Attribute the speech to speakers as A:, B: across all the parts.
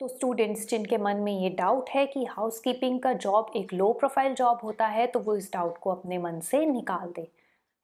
A: तो स्टूडेंट्स जिनके मन में ये डाउट है कि हाउसकीपिंग का जॉब एक लो प्रोफाइल जॉब होता है तो वो इस डाउट को अपने मन से निकाल दें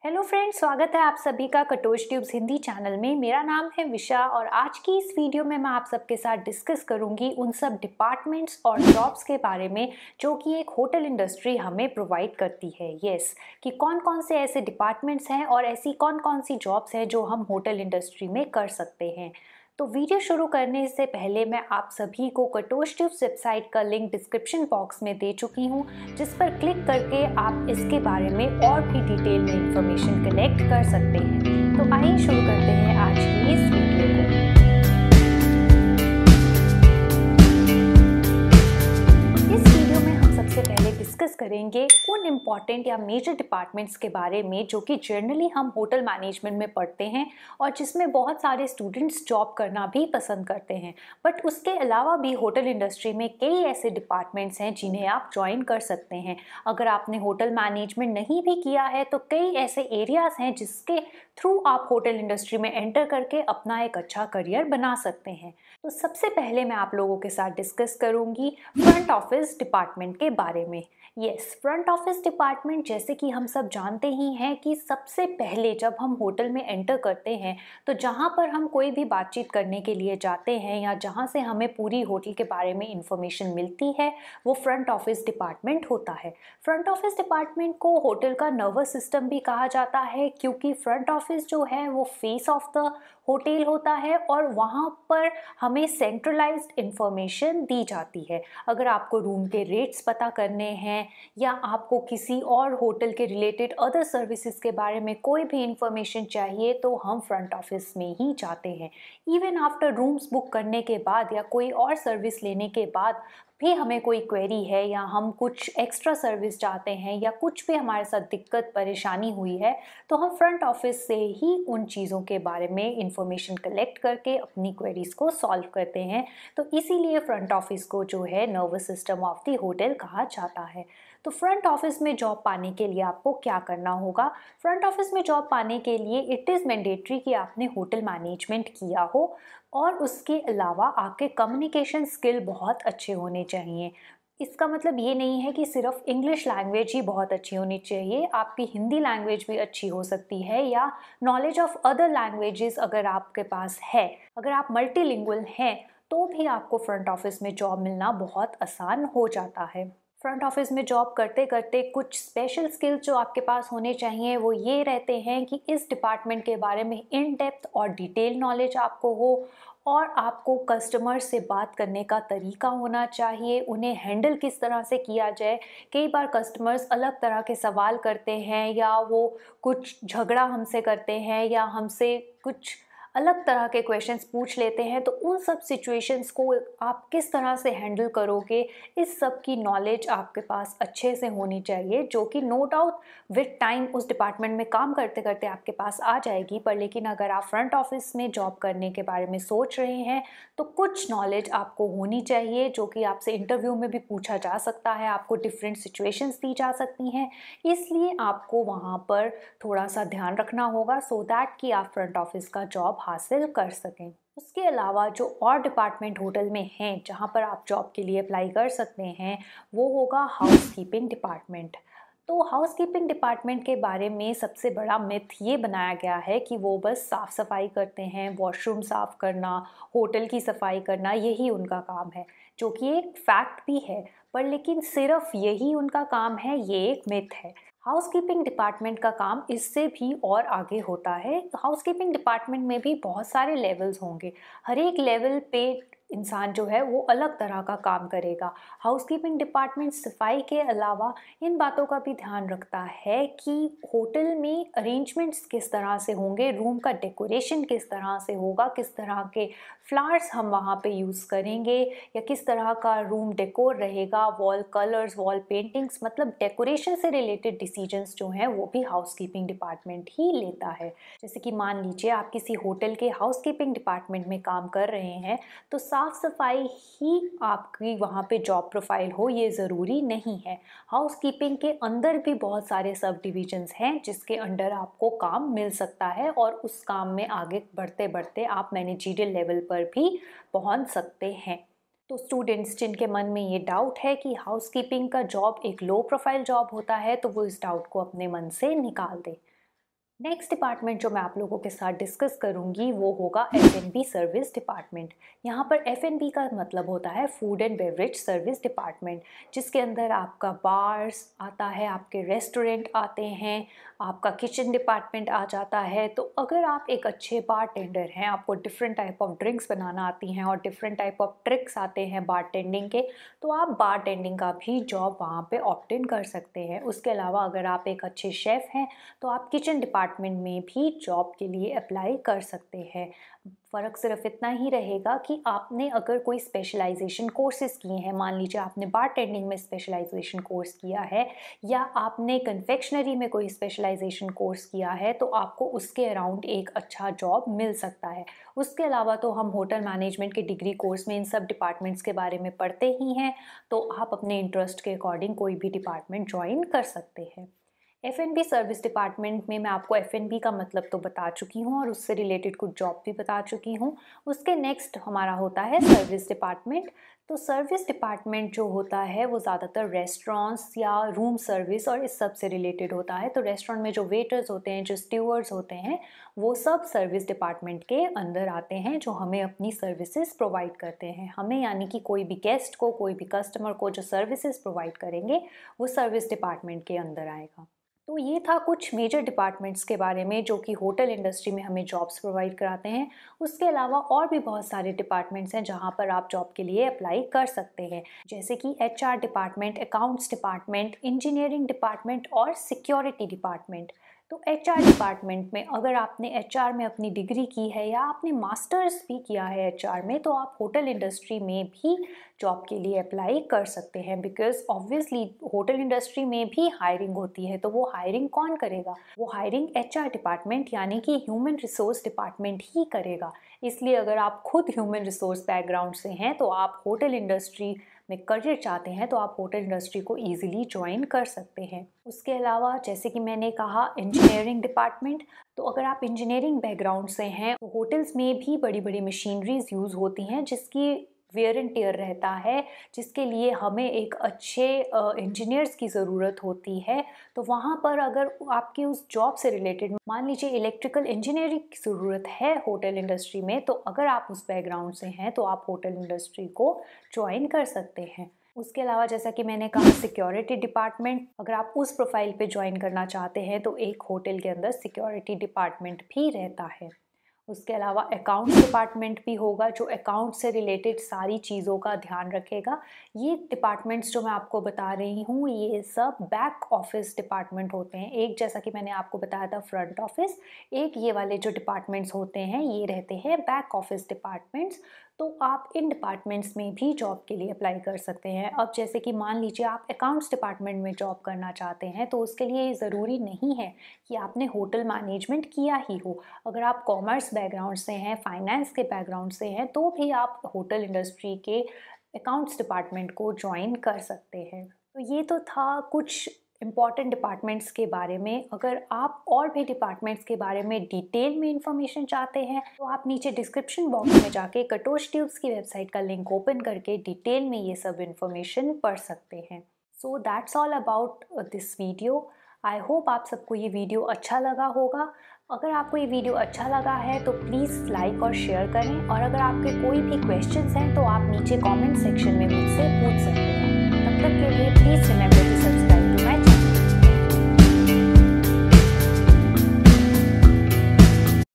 A: हेलो फ्रेंड्स स्वागत है आप सभी का कटोज ट्यूब्स हिंदी चैनल में मेरा नाम है विशा और आज की इस वीडियो में मैं आप सबके साथ डिस्कस करूंगी उन सब डिपार्टमेंट्स और जॉब्स के बारे में जो कि एक होटल इंडस्ट्री हमें प्रोवाइड करती है यस कि कौन कौन से ऐसे डिपार्टमेंट्स हैं और ऐसी कौन कौन सी जॉब्स हैं जो हम होटल इंडस्ट्री में कर सकते हैं तो वीडियो शुरू करने से पहले मैं आप सभी को कटोश वेबसाइट का लिंक डिस्क्रिप्शन बॉक्स में दे चुकी हूँ जिस पर क्लिक करके आप इसके बारे में और भी डिटेल में इंफॉर्मेशन कलेक्ट कर सकते हैं तो आइए शुरू करते हैं आज की इस वीडियो को डिस्कस करेंगे उन इम्पॉर्टेंट या मेजर डिपार्टमेंट्स के बारे में जो कि जनरली हम होटल मैनेजमेंट में पढ़ते हैं और जिसमें बहुत सारे स्टूडेंट्स जॉब करना भी पसंद करते हैं बट उसके अलावा भी होटल इंडस्ट्री में कई ऐसे डिपार्टमेंट्स हैं जिन्हें आप ज्वाइन कर सकते हैं अगर आपने होटल मैनेजमेंट नहीं भी किया है तो कई ऐसे एरियाज़ हैं जिसके थ्रू आप होटल इंडस्ट्री में एंटर करके अपना एक अच्छा करियर बना सकते हैं तो सबसे पहले मैं आप लोगों के साथ डिस्कस करूँगी फ्रंट ऑफिस डिपार्टमेंट के बारे में यस फ्रंट ऑफिस डिपार्टमेंट जैसे कि हम सब जानते ही हैं कि सबसे पहले जब हम होटल में एंटर करते हैं तो जहाँ पर हम कोई भी बातचीत करने के लिए जाते हैं या जहाँ से हमें पूरी होटल के बारे में इंफॉर्मेशन मिलती है वो फ्रंट ऑफिस डिपार्टमेंट होता है फ्रंट ऑफिस डिपार्टमेंट को होटल का नर्वस सिस्टम भी कहा जाता है क्योंकि फ्रंट ऑफिस जो है वो फेस ऑफ द होटल होता है और वहाँ पर हमें सेंट्रलाइज्ड इन्फॉर्मेशन दी जाती है अगर आपको रूम के रेट्स पता करने हैं या आपको किसी और होटल के रिलेटेड अदर सर्विसेज के बारे में कोई भी इंफॉर्मेशन चाहिए तो हम फ्रंट ऑफिस में ही जाते हैं इवन आफ्टर रूम्स बुक करने के बाद या कोई और सर्विस लेने के बाद भी हमें कोई क्वेरी है या हम कुछ एक्स्ट्रा सर्विस चाहते हैं या कुछ भी हमारे साथ दिक्कत परेशानी हुई है तो हम फ्रंट ऑफिस से ही उन चीज़ों के बारे में इंफॉर्मेशन कलेक्ट करके अपनी क्वेरीज़ को सॉल्व करते हैं तो इसीलिए फ्रंट ऑफिस को जो है nervous system of the hotel कहा जाता है तो फ्रंट ऑफिस में जॉब पाने के लिए आपको क्या करना होगा फ्रंट ऑफिस में जॉब पाने के लिए इट इज़ मैंडेटरी कि आपने होटल मैनेजमेंट किया हो और उसके अलावा आपके कम्युनिकेशन स्किल बहुत अच्छे होने चाहिए इसका मतलब ये नहीं है कि सिर्फ इंग्लिश लैंग्वेज ही बहुत अच्छी होनी चाहिए आपकी हिंदी लैंग्वेज भी अच्छी हो सकती है या नॉलेज ऑफ अदर लैंग्वेजेस अगर आपके पास है अगर आप मल्टीलिंगुअल हैं तो भी आपको फ्रंट ऑफिस में जॉब मिलना बहुत आसान हो जाता है फ्रंट ऑफिस में जॉब करते करते कुछ स्पेशल स्किल्स जो आपके पास होने चाहिए वो ये रहते हैं कि इस डिपार्टमेंट के बारे में इन डेप्थ और डिटेल नॉलेज आपको हो और आपको कस्टमर से बात करने का तरीका होना चाहिए उन्हें हैंडल किस तरह से किया जाए कई बार कस्टमर्स अलग तरह के सवाल करते हैं या वो कुछ झगड़ा हमसे करते हैं या हमसे कुछ अलग तरह के क्वेश्चंस पूछ लेते हैं तो उन सब सिचुएशंस को आप किस तरह से हैंडल करोगे इस सब की नॉलेज आपके पास अच्छे से होनी चाहिए जो कि नो डाउट विद टाइम उस डिपार्टमेंट में काम करते करते आपके पास आ जाएगी पर लेकिन अगर आप फ्रंट ऑफिस में जॉब करने के बारे में सोच रहे हैं तो कुछ नॉलेज आपको होनी चाहिए जो कि आपसे इंटरव्यू में भी पूछा जा सकता है आपको डिफरेंट सिचुएशंस दी जा सकती हैं इसलिए आपको वहाँ पर थोड़ा सा ध्यान रखना होगा सो so दैट कि आप फ्रंट ऑफिस का जॉब हासिल कर सकें उसके अलावा जो और डिपार्टमेंट होटल में हैं जहाँ पर आप जॉब के लिए अप्लाई कर सकते हैं वो होगा हाउस कीपिंग डिपार्टमेंट तो हाउस कीपिंग डिपार्टमेंट के बारे में सबसे बड़ा मिथ ये बनाया गया है कि वो बस साफ़ सफाई करते हैं वॉशरूम साफ़ करना होटल की सफाई करना यही उनका काम है जो कि एक फैक्ट भी है पर लेकिन सिर्फ यही उनका काम है ये एक मिथ है हाउसकीपिंग डिपार्टमेंट का काम इससे भी और आगे होता है हाउसकीपिंग डिपार्टमेंट में भी बहुत सारे लेवल्स होंगे हर एक लेवल पे इंसान जो है वो अलग तरह का काम करेगा हाउसकीपिंग डिपार्टमेंट सफाई के अलावा इन बातों का भी ध्यान रखता है कि होटल में अरेंजमेंट्स किस तरह से होंगे रूम का डेकोरेशन किस तरह से होगा किस तरह के फ्लावर्स हम वहाँ पे यूज़ करेंगे या किस तरह का रूम डेकोर रहेगा वॉल कलर्स वॉल पेंटिंग्स मतलब डेकोरेशन से रिलेटेड डिसीजंस जो हैं वो भी हाउसकीपिंग डिपार्टमेंट ही लेता है जैसे कि मान लीजिए आप किसी होटल के हाउसकीपिंग डिपार्टमेंट में काम कर रहे हैं तो साफ़ सफाई ही आपकी वहाँ पे जॉब प्रोफाइल हो ये ज़रूरी नहीं है हाउस कीपिंग के अंदर भी बहुत सारे सब डिविजन्स हैं जिसके अंडर आपको काम मिल सकता है और उस काम में आगे बढ़ते बढ़ते आप मैनेजीरियल लेवल पर भी पहुँच सकते हैं तो स्टूडेंट्स जिनके मन में ये डाउट है कि हाउस कीपिंग का जॉब एक लो प्रोफाइल जॉब होता है तो वो इस डाउट को अपने मन से निकाल दें नेक्स्ट डिपार्टमेंट जो मैं आप लोगों के साथ डिस्कस करूंगी वो होगा F N B service department यहाँ पर एफ एन बी का मतलब होता है food and beverage service department जिसके अंदर आपका बार्स आता है आपके रेस्टोरेंट आते हैं आपका किचन डिपार्टमेंट आ जाता है तो अगर आप एक अच्छे बार टेंडर हैं आपको डिफरेंट टाइप ऑफ ड्रिंक्स बनाना आती हैं और डिफरेंट टाइप ऑफ ट्रिक्स आते हैं बार टेंडिंग के तो आप बार टेंडिंग का भी जॉब वहाँ पर ऑप्ट कर सकते हैं उसके अलावा अगर आप एक अच्छे शेफ़ हैं तो आप किचन डिपार्ट डिपार्टमेंट में भी जॉब के लिए अप्लाई कर सकते हैं फ़र्क सिर्फ इतना ही रहेगा कि आपने अगर कोई स्पेशलाइजेशन कोर्सेज किए हैं मान लीजिए आपने बार टेंडिंग में स्पेशलाइजेशन कोर्स किया है या आपने कन्फेक्शनरी में कोई स्पेशलाइजेशन कोर्स किया है तो आपको उसके अराउंड एक अच्छा जॉब मिल सकता है उसके अलावा तो हम होटल मैनेजमेंट के डिग्री कोर्स में इन सब डिपार्टमेंट्स के बारे में पढ़ते ही हैं तो आप अपने इंटरेस्ट के अकॉर्डिंग कोई भी डिपार्टमेंट ज्वाइन कर सकते हैं F N B service department में मैं आपको एफ एन बी का मतलब तो बता चुकी हूँ और उससे रिलेटेड कुछ जॉब भी बता चुकी हूँ उसके नेक्स्ट हमारा होता है सर्विस डिपार्टमेंट तो सर्विस डिपार्टमेंट जो होता है वो ज़्यादातर रेस्टोरेंट्स या रूम सर्विस और इस सब से रिलेटेड होता है तो रेस्टोरेंट में जो वेटर्स होते हैं जो स्टीवर्स होते हैं वो सब सर्विस डिपार्टमेंट के अंदर आते हैं जो हमें अपनी सर्विसेज प्रोवाइड करते हैं हमें यानी कि कोई भी गेस्ट को कोई भी कस्टमर को जो सर्विसेज प्रोवाइड करेंगे वो सर्विस डिपार्टमेंट के अंदर आएगा तो ये था कुछ मेजर डिपार्टमेंट्स के बारे में जो कि होटल इंडस्ट्री में हमें जॉब्स प्रोवाइड कराते हैं उसके अलावा और भी बहुत सारे डिपार्टमेंट्स हैं जहाँ पर आप जॉब के लिए अप्लाई कर सकते हैं जैसे कि H department accounts department engineering department और सिक्योरिटी डिपार्टमेंट तो आर डिपार्टमेंट में अगर आपने आर में अपनी डिग्री की है या आपने मास्टर्स भी किया है आर में तो आप होटल इंडस्ट्री में भी जॉब के लिए अप्लाई कर सकते हैं बिकॉज ऑब्वियसली होटल इंडस्ट्री में भी हायरिंग होती है तो वो हायरिंग कौन करेगा वो हायरिंग आर डिपार्टमेंट यानी कि ह्यूमन रिसोर्स डिपार्टमेंट ही करेगा इसलिए अगर आप खुद ह्यूमन रिसोर्स बैकग्राउंड से हैं तो आप होटल इंडस्ट्री में करियर चाहते हैं तो आप होटल इंडस्ट्री को ईजिली ज्वाइन कर सकते हैं उसके अलावा जैसे कि मैंने कहा इंजीनियरिंग डिपार्टमेंट तो अगर आप इंजीनियरिंग बैकग्राउंड से हैं तो होटल्स में भी बड़ी बड़ी मशीनरीज यूज़ होती हैं जिसकी वेयर एंड टेयर रहता है जिसके लिए हमें एक अच्छे इंजीनियर्स की ज़रूरत होती है तो वहाँ पर अगर आपकी उस जॉब से रिलेटेड मान लीजिए इलेक्ट्रिकल इंजीनियरिंग की ज़रूरत है होटल इंडस्ट्री में तो अगर आप उस बैकग्राउंड से हैं तो आप होटल इंडस्ट्री को ज्वाइन कर सकते हैं उसके अलावा जैसा कि मैंने कहा सिक्योरिटी डिपार्टमेंट अगर आप उस प्रोफाइल पे ज्वाइन करना चाहते हैं तो एक होटल के अंदर सिक्योरिटी डिपार्टमेंट भी रहता है उसके अलावा अकाउंट डिपार्टमेंट भी होगा जो अकाउंट से रिलेटेड सारी चीज़ों का ध्यान रखेगा ये डिपार्टमेंट्स जो मैं आपको बता रही हूँ ये सब बैक ऑफिस डिपार्टमेंट होते हैं एक जैसा कि मैंने आपको बताया था फ्रंट ऑफिस एक ये वाले जो डिपार्टमेंट्स होते हैं ये रहते हैं बैक ऑफिस डिपार्टमेंट्स तो आप इन डिपार्टमेंट्स में भी जॉब के लिए अप्लाई कर सकते हैं अब जैसे कि मान लीजिए आप अकाउंट्स डिपार्टमेंट में जॉब करना चाहते हैं तो उसके लिए ज़रूरी नहीं है कि आपने होटल मैनेजमेंट किया ही हो अगर आप कॉमर्स बैकग्राउंड से हैं फाइनेंस के बैकग्राउंड से हैं तो भी आप होटल इंडस्ट्री के अकाउंट्स डिपार्टमेंट को ज्वाइन कर सकते हैं तो ये तो था कुछ इम्पॉर्टेंट डिपार्टमेंट्स के बारे में अगर आप और भी डिपार्टमेंट्स के बारे में डिटेल में इंफॉर्मेशन चाहते हैं तो आप नीचे डिस्क्रिप्शन बॉक्स में जाके कटोश ट्यूब्स की वेबसाइट का लिंक ओपन करके डिटेल में ये सब इन्फॉर्मेशन पढ़ सकते हैं so that's all about this video I hope आप सबको ये वीडियो अच्छा लगा होगा अगर आपको ये वीडियो अच्छा लगा है तो प्लीज़ लाइक और शेयर करें और अगर आपके कोई भी क्वेश्चंस हैं तो आप नीचे कमेंट सेक्शन में मुझसे पूछ सकते हैं तब तक के लिए प्लीज़ रिमेंबर